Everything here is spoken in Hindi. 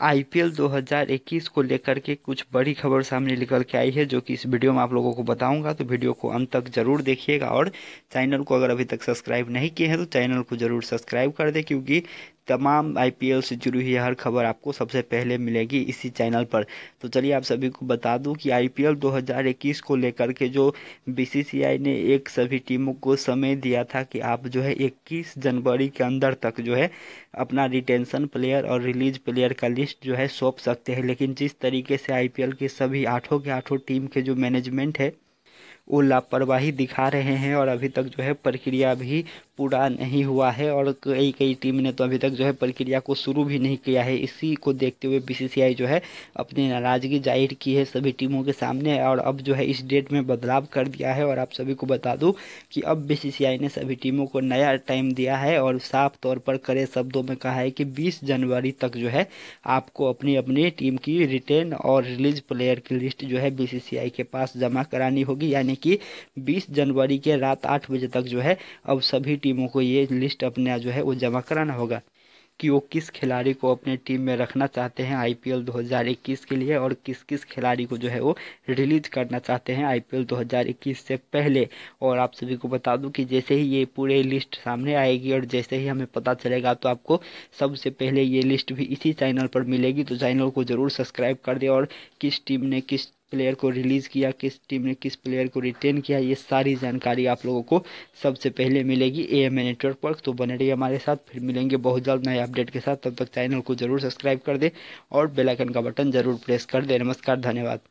आईपीएल 2021 को लेकर के कुछ बड़ी खबर सामने निकल के आई है जो कि इस वीडियो में आप लोगों को बताऊंगा तो वीडियो को अंत तक जरूर देखिएगा और चैनल को अगर अभी तक सब्सक्राइब नहीं किए हैं तो चैनल को जरूर सब्सक्राइब कर दें क्योंकि तमाम आईपीएल से जुड़ी हुई हर खबर आपको सबसे पहले मिलेगी इसी चैनल पर तो चलिए आप सभी को बता दूं कि आईपीएल 2021 को लेकर के जो बीसीसीआई ने एक सभी टीमों को समय दिया था कि आप जो है 21 जनवरी के अंदर तक जो है अपना रिटेंशन प्लेयर और रिलीज प्लेयर का लिस्ट लिस्ट जो है सौंप सकते हैं लेकिन जिस तरीके से आईपीएल के सभी आठों के आठों टीम के जो मैनेजमेंट है वो लापरवाही दिखा रहे हैं और अभी तक जो है प्रक्रिया भी पूरा नहीं हुआ है और कई कई टीम ने तो अभी तक जो है प्रक्रिया को शुरू भी नहीं किया है इसी को देखते हुए बीसीसीआई जो है अपनी नाराज़गी जाहिर की है सभी टीमों के सामने और अब जो है इस डेट में बदलाव कर दिया है और आप सभी को बता दूँ कि अब बी ने सभी टीमों को नया टाइम दिया है और साफ तौर पर करे शब्दों में कहा है कि बीस जनवरी तक जो है आपको अपनी अपनी टीम की रिटेन और रिलीज प्लेयर की लिस्ट जो है बी के पास जमा करानी होगी यानी कि बीस जनवरी के रात आठ बजे तक जो है अब सभी टीम टीमों को ये लिस्ट अपने जो है वो जमा कराना होगा कि वो किस खिलाड़ी को अपने टीम में रखना चाहते हैं आईपीएल 2021 के लिए और किस किस खिलाड़ी को जो है वो रिलीज करना चाहते हैं आईपीएल 2021 से पहले और आप सभी को बता दूं कि जैसे ही ये पूरे लिस्ट सामने आएगी और जैसे ही हमें पता चलेगा तो आपको सबसे पहले ये लिस्ट भी इसी चैनल पर मिलेगी तो चैनल को ज़रूर सब्सक्राइब कर दें और किस टीम ने किस प्लेयर को रिलीज़ किया किस टीम ने किस प्लेयर को रिटेन किया ये सारी जानकारी आप लोगों को सबसे पहले मिलेगी ए एम ए नेटवर्क पर तो बने रहिए हमारे साथ फिर मिलेंगे बहुत जल्द नए अपडेट के साथ तब तक चैनल को जरूर सब्सक्राइब कर दें और बेलाइकन का बटन जरूर प्रेस कर दें नमस्कार धन्यवाद